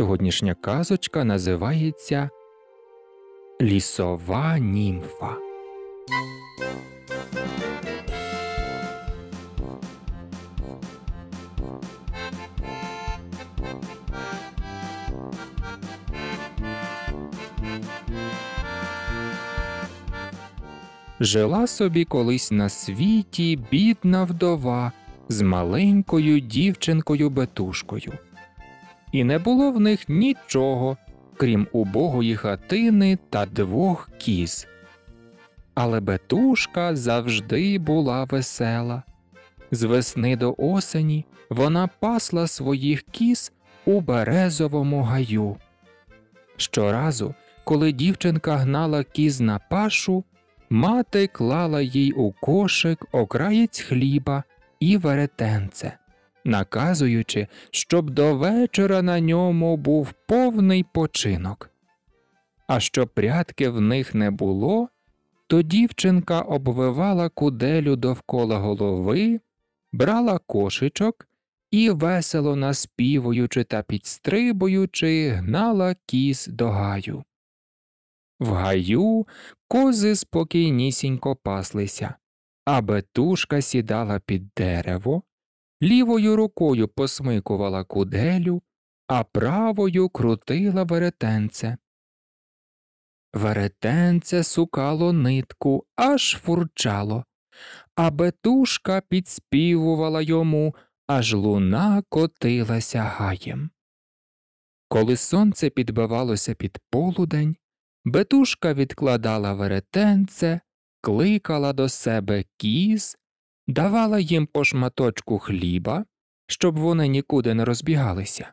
Сьогоднішня казочка називається Лісова німфа. Жила собі колись на світі бідна вдова з маленькою дівчинкою бетушкою і не було в них нічого, крім убогої хатини та двох кіз. Але бетушка завжди була весела. З весни до осені вона пасла своїх кіз у березовому гаю. Щоразу, коли дівчинка гнала кіз на пашу, мати клала їй у кошик окраєць хліба і веретенце наказуючи, щоб до вечора на ньому був повний починок. А що прядки в них не було, то дівчинка обвивала куделю довкола голови, брала кошичок і, весело наспівуючи та підстрибуючи, гнала кіз до гаю. В гаю кози спокійнісінько паслися, а бетушка сідала під дерево, лівою рукою посмикувала куделю, а правою крутила веретенце. Веретенце сукало нитку, аж фурчало, а бетушка підспівувала йому, аж луна котилася гаєм. Коли сонце підбивалося під полудень, бетушка відкладала веретенце, кликала до себе кіз давала їм по шматочку хліба, щоб вони нікуди не розбігалися,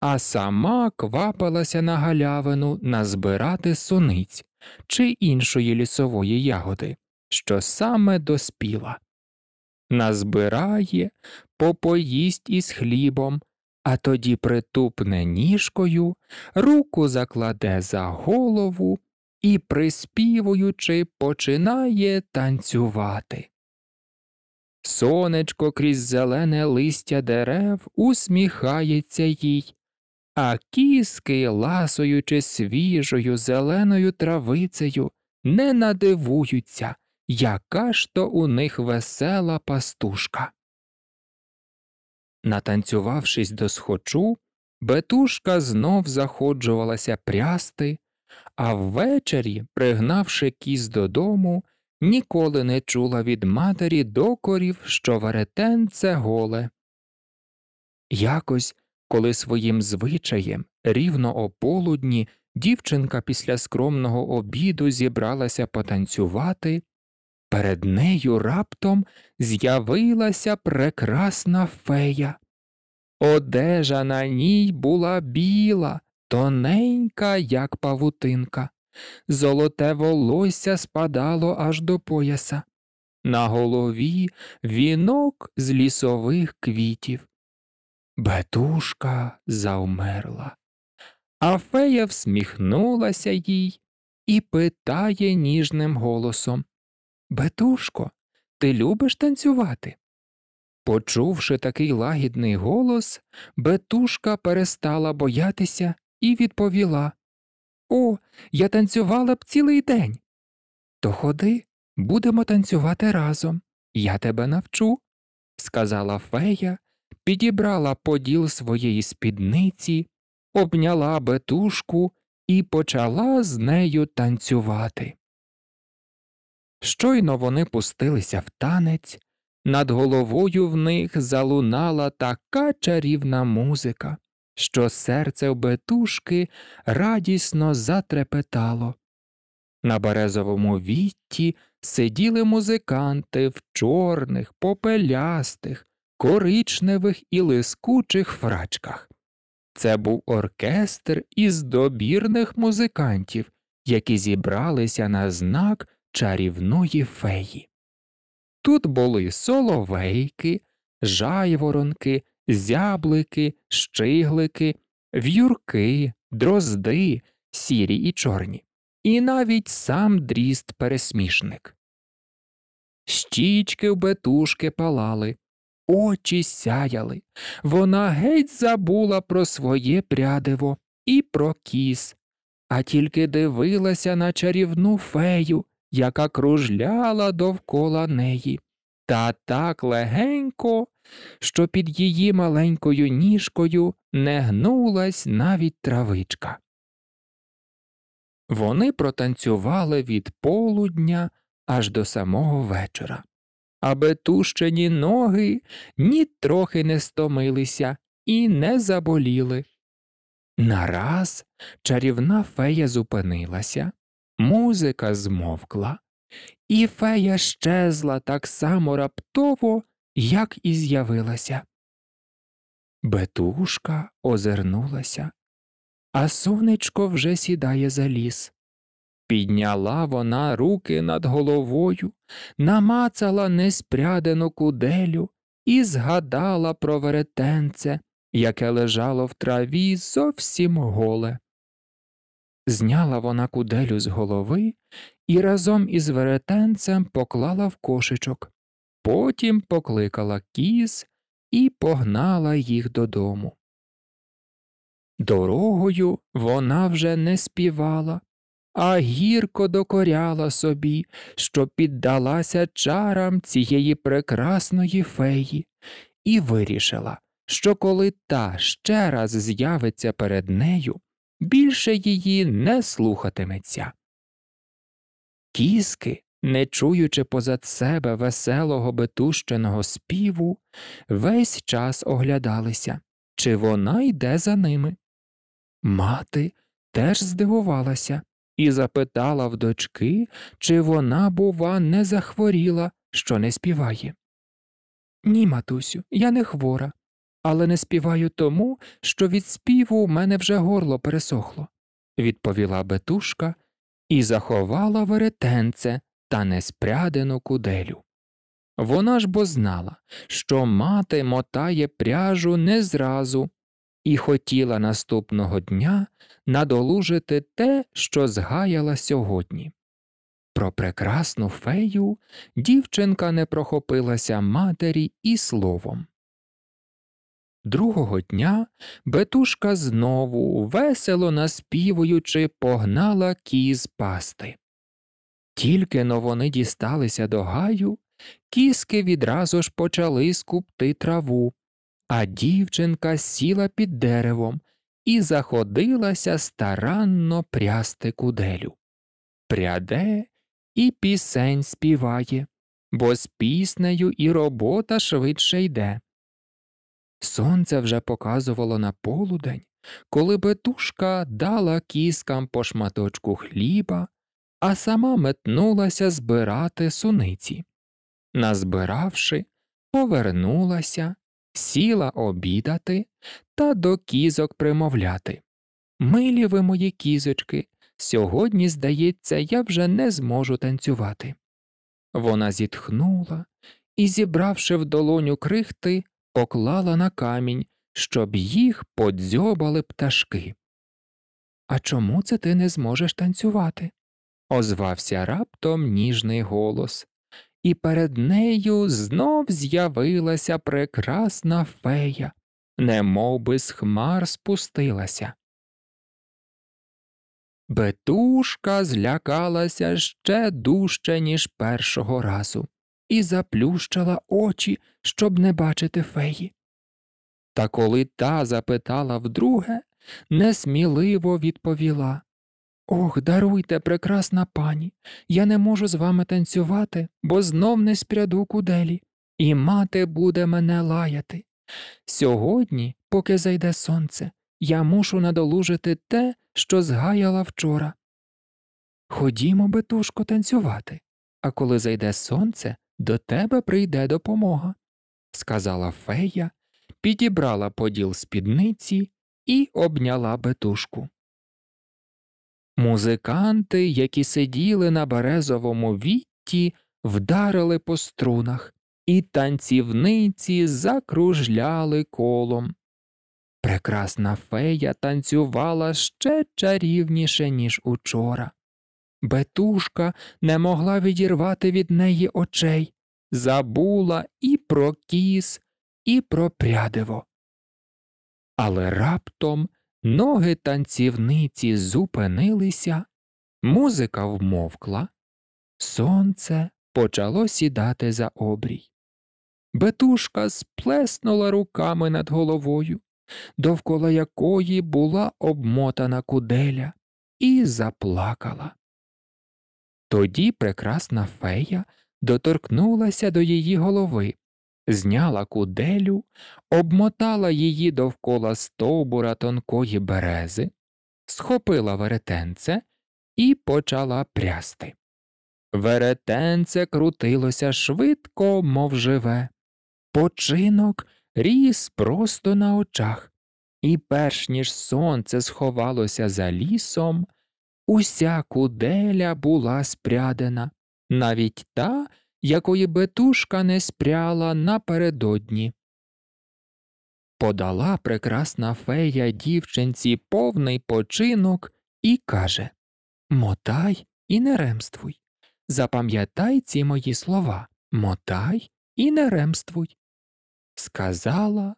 а сама квапилася на галявину назбирати суниць чи іншої лісової ягоди, що саме доспіла. Назбирає, попоїсть із хлібом, а тоді притупне ніжкою, руку закладе за голову і, приспівуючи, починає танцювати. Сонечко крізь зелене листя дерев усміхається їй, а кіски, ласуючи свіжою зеленою травицею, не надивуються, яка ж то у них весела пастушка. Натанцювавшись до схочу, бетушка знов заходжувалася прясти, а ввечері, пригнавши кіз додому, ніколи не чула від матері докорів, що веретен голе. Якось, коли своїм звичаєм, рівно ополудні, дівчинка після скромного обіду зібралася потанцювати, перед нею раптом з'явилася прекрасна фея. Одежа на ній була біла, тоненька, як павутинка. Золоте волосся спадало аж до пояса. На голові вінок з лісових квітів. Бетушка завмерла. А фея всміхнулася їй і питає ніжним голосом Бетушко, ти любиш танцювати? Почувши такий лагідний голос, Бетушка перестала боятися і відповіла о, я танцювала б цілий день. То ходи, будемо танцювати разом. Я тебе навчу, сказала фея, підібрала поділ своєї спідниці, обняла бетушку і почала з нею танцювати. Щойно вони пустилися в танець, над головою в них залунала така чарівна музика, що серце в бетушки радісно затрепетало. На березовому вітті сиділи музиканти в чорних, попелястих, коричневих і лискучих фрачках. Це був оркестр із добірних музикантів, які зібралися на знак чарівної феї. Тут були соловейки, жайворонки, зяблики, щиглики, в'юрки, дрозди, сірі і чорні, і навіть сам дріст пересмішник. Щічки в бетушки палали, очі сяяли. Вона геть забула про своє прядиво і про кіс, а тільки дивилася на чарівну фею, яка кружляла довкола неї, та так легенько, що під її маленькою ніжкою не гнулась навіть травичка. Вони протанцювали від полудня аж до самого вечора, аби тущені ноги ні трохи не стомилися і не заболіли. Нараз чарівна фея зупинилася, музика змовкла, і фея щезла так само раптово, як і з'явилася. Бетушка озирнулася, а сонечко вже сідає за ліс. Підняла вона руки над головою, намацала неспрядену куделю і згадала про веретенце, яке лежало в траві зовсім голе. Зняла вона куделю з голови і разом із веретенцем поклала в кошечок. Потім покликала кіз і погнала їх додому. Дорогою вона вже не співала, а гірко докоряла собі, що піддалася чарам цієї прекрасної феї, і вирішила, що коли та ще раз з'явиться перед нею, більше її не слухатиметься. Кіски не чуючи позад себе веселого бетущеного співу, весь час оглядалися, чи вона йде за ними. Мати теж здивувалася і запитала в дочки, чи вона, бува, не захворіла, що не співає. Ні, матусю, я не хвора, але не співаю тому, що від співу в мене вже горло пересохло, відповіла бетушка і заховала веретенце та неспрядену куделю. Вона ж бо знала, що мати мотає пряжу не зразу, і хотіла наступного дня надолужити те, що згаяла сьогодні. Про прекрасну фею дівчинка не прохопилася матері і словом. Другого дня бетушка знову, весело наспівуючи, погнала кіз пасти. Тільки но вони дісталися до гаю, кіски відразу ж почали скупти траву, а дівчинка сіла під деревом і заходилася старанно прясти куделю. Пряде і пісень співає, бо з піснею і робота швидше йде. Сонце вже показувало на полудень, коли бетушка дала кіскам по шматочку хліба а сама метнулася збирати суниці. Назбиравши, повернулася, сіла обідати та до кізок примовляти. Милі ви мої кізочки, сьогодні, здається, я вже не зможу танцювати. Вона зітхнула і, зібравши в долоню крихти, поклала на камінь, щоб їх подзьобали пташки. А чому це ти не зможеш танцювати? озвався раптом ніжний голос, і перед нею знов з'явилася прекрасна фея, немов би з хмар спустилася. Бетушка злякалася ще дужче, ніж першого разу, і заплющила очі, щоб не бачити феї. Та коли та запитала вдруге, несміливо відповіла Ох, даруйте, прекрасна пані, я не можу з вами танцювати, бо знов не спряду куделі, і мати буде мене лаяти. Сьогодні, поки зайде сонце, я мушу надолужити те, що згаяла вчора. Ходімо, бетушко, танцювати, а коли зайде сонце, до тебе прийде допомога, сказала фея, підібрала поділ спідниці і обняла бетушку. Музиканти, які сиділи на березовому вітті, вдарили по струнах, і танцівниці закружляли колом. Прекрасна фея танцювала ще чарівніше, ніж учора. Бетушка не могла відірвати від неї очей, забула і про кіс, і про прядиво. Але раптом Ноги танцівниці зупинилися, музика вмовкла, сонце почало сідати за обрій. Бетушка сплеснула руками над головою, довкола якої була обмотана куделя, і заплакала. Тоді прекрасна фея доторкнулася до її голови, зняла куделю, обмотала її довкола стовбура тонкої берези, схопила веретенце і почала прясти. Веретенце крутилося швидко, мов живе. Починок ріс просто на очах, і перш ніж сонце сховалося за лісом, уся куделя була спрядена, навіть та, якої бетушка не спряла напередодні. Подала прекрасна фея дівчинці повний починок і каже Мотай і не ремствуй. Запам'ятай ці мої слова мотай і не ремствуй. Сказала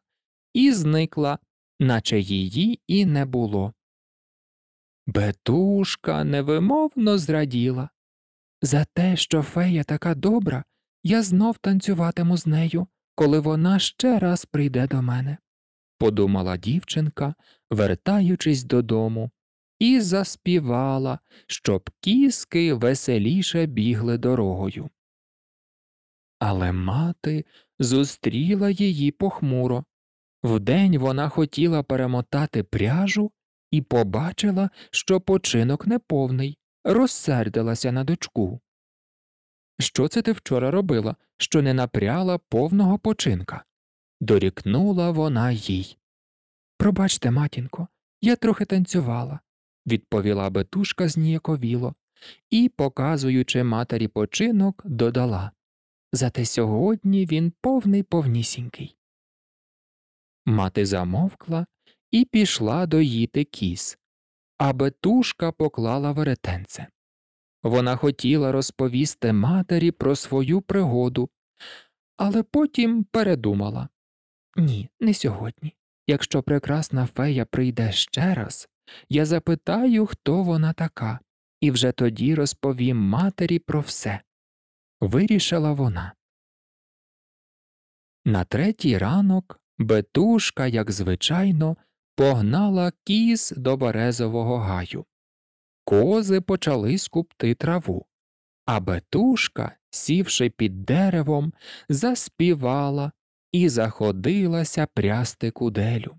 і зникла, наче її і не було. Бетушка невимовно зраділа. За те, що фея така добра, я знов танцюватиму з нею, коли вона ще раз прийде до мене, подумала дівчинка, вертаючись додому, і заспівала, щоб кіски веселіше бігли дорогою. Але мати зустріла її похмуро. Вдень вона хотіла перемотати пряжу і побачила, що починок неповний розсердилася на дочку. Що це ти вчора робила, що не напряла повного починка? Дорікнула вона їй. Пробачте, матінко, я трохи танцювала, відповіла бетушка зніяковіло і, показуючи матері починок, додала. Зате сьогодні він повний повнісінький. Мати замовкла і пішла доїти кіс а бетушка поклала веретенце. Вона хотіла розповісти матері про свою пригоду, але потім передумала ні, не сьогодні. Якщо прекрасна фея прийде ще раз, я запитаю, хто вона така, і вже тоді розповім матері про все. Вирішила вона. На третій ранок бетушка, як звичайно, погнала кіз до березового гаю. Кози почали скупти траву, а бетушка, сівши під деревом, заспівала і заходилася прясти куделю.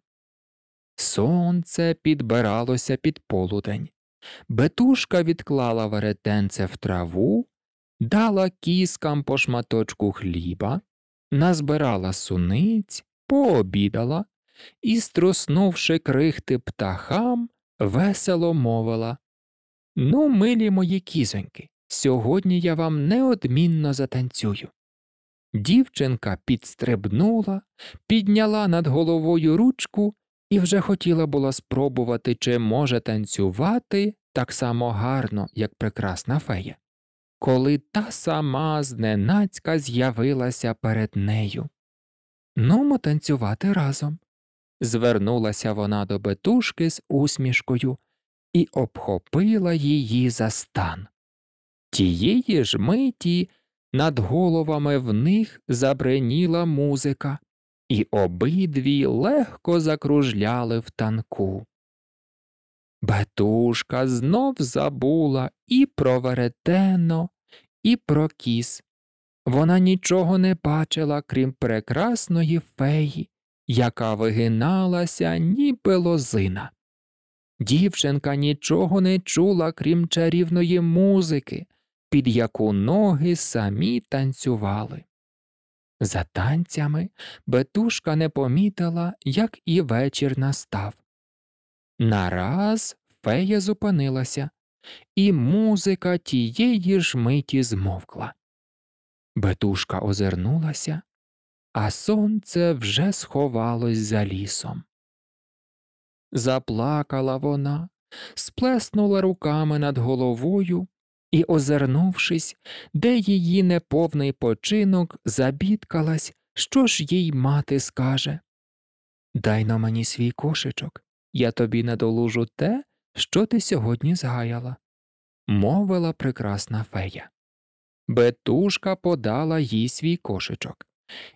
Сонце підбиралося під полудень. Бетушка відклала веретенце в траву, дала кіскам по шматочку хліба, назбирала суниць, пообідала, і, струснувши крихти птахам, весело мовила Ну, милі мої кізоньки, сьогодні я вам неодмінно затанцюю. Дівчинка підстрибнула, підняла над головою ручку і вже хотіла була спробувати, чи може танцювати так само гарно, як прекрасна фея, коли та сама зненацька з'явилася перед нею. Нумо танцювати разом. Звернулася вона до бетушки з усмішкою і обхопила її за стан. Тієї ж миті над головами в них забриніла музика, і обидві легко закружляли в танку. Бетушка знов забула і про веретено, і про кіс. Вона нічого не бачила, крім прекрасної феї, яка вигиналася, ніби лозина. Дівчинка нічого не чула, крім чарівної музики, під яку ноги самі танцювали. За танцями бетушка не помітила, як і вечір настав. Нараз фея зупинилася, і музика тієї ж миті змовкла. Бетушка озирнулася а сонце вже сховалось за лісом. Заплакала вона, сплеснула руками над головою і, озирнувшись, де її неповний починок, забідкалась, що ж їй мати скаже. Дай на мені свій кошечок, я тобі надолужу те, що ти сьогодні згаяла, мовила прекрасна фея. Бетушка подала їй свій кошечок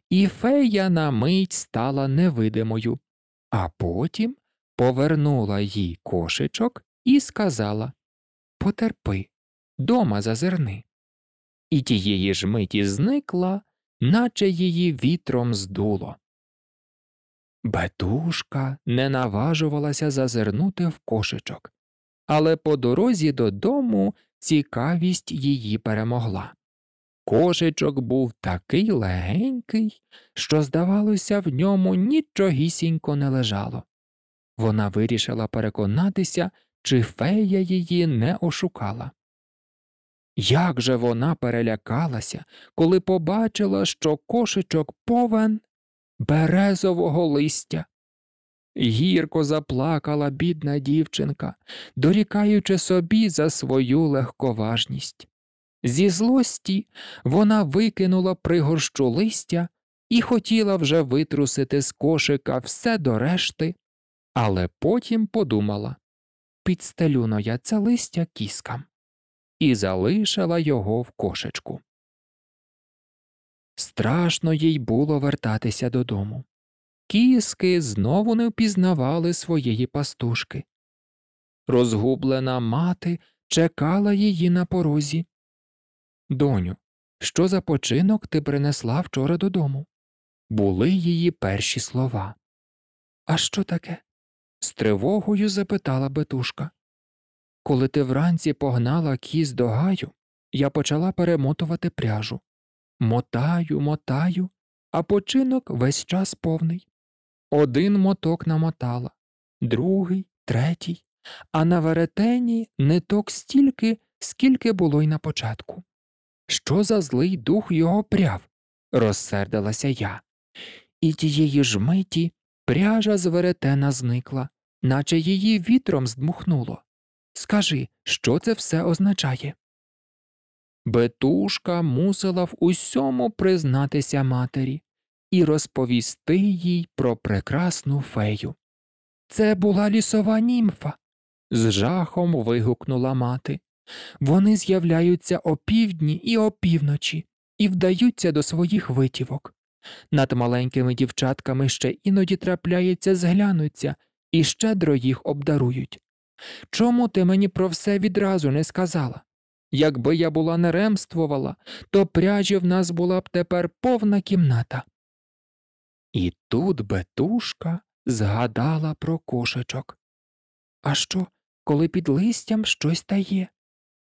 і фея на мить стала невидимою, а потім повернула їй кошечок і сказала Потерпи, дома зазирни. І тієї ж миті зникла, наче її вітром здуло. Бетушка не наважувалася зазирнути в кошечок, але по дорозі додому цікавість її перемогла кошечок був такий легенький, що, здавалося, в ньому нічогісінько не лежало. Вона вирішила переконатися, чи фея її не ошукала. Як же вона перелякалася, коли побачила, що кошечок повен березового листя. Гірко заплакала бідна дівчинка, дорікаючи собі за свою легковажність. Зі злості вона викинула пригорщу листя і хотіла вже витрусити з кошика все до решти, але потім подумала підстелюно я це листя кіскам і залишила його в кошечку. Страшно їй було вертатися додому. Кіски знову не впізнавали своєї пастушки. Розгублена мати чекала її на порозі. Доню, що за починок ти принесла вчора додому? Були її перші слова. А що таке? з тривогою запитала бетушка. Коли ти вранці погнала кіз до гаю, я почала перемотувати пряжу. Мотаю, мотаю, а починок весь час повний. Один моток намотала, другий, третій, а на веретені не ток стільки, скільки було й на початку. Що за злий дух його пряв? розсердилася я. І тієї ж миті пряжа з веретена зникла, наче її вітром здмухнуло. Скажи, що це все означає? Бетушка мусила в усьому признатися матері і розповісти їй про прекрасну фею. Це була лісова німфа. з жахом вигукнула мати. Вони з'являються опівдні і опівночі і вдаються до своїх витівок. Над маленькими дівчатками ще іноді трапляється, зглянуться і щедро їх обдарують. Чому ти мені про все відразу не сказала? Якби я була не ремствувала, то пряжі в нас була б тепер повна кімната. І тут бетушка згадала про кошечок. А що, коли під листям щось тає?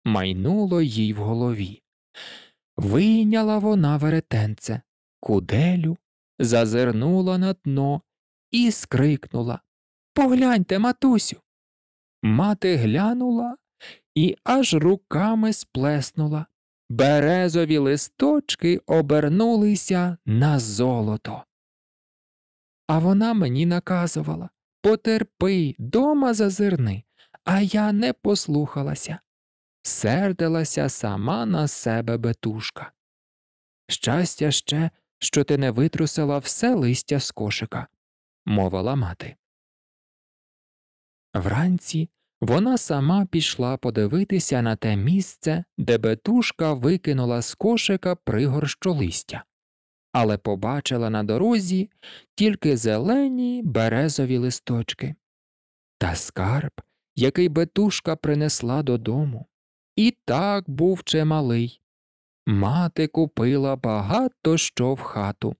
майнуло їй в голові. Вийняла вона веретенце, куделю, зазирнула на дно і скрикнула Погляньте, матусю. Мати глянула і аж руками сплеснула. Березові листочки обернулися на золото. А вона мені наказувала Потерпи, дома зазирни, а я не послухалася сердилася сама на себе бетушка. Щастя ще, що ти не витрусила все листя з кошика, мовила мати. Вранці вона сама пішла подивитися на те місце, де бетушка викинула з кошика пригорщу листя, але побачила на дорозі тільки зелені березові листочки. Та скарб, який бетушка принесла додому, і так був чималий. Мати купила багато що в хату,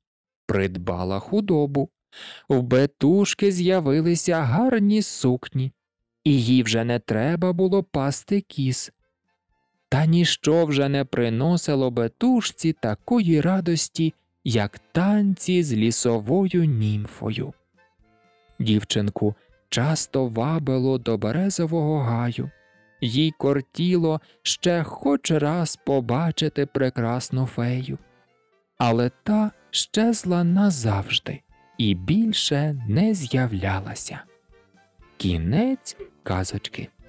придбала худобу. В бетушки з'явилися гарні сукні, і їй вже не треба було пасти кіс. Та ніщо вже не приносило бетушці такої радості, як танці з лісовою німфою. Дівчинку часто вабило до березового гаю їй кортіло ще хоч раз побачити прекрасну фею, але та щезла назавжди і більше не з'являлася. Кінець казочки.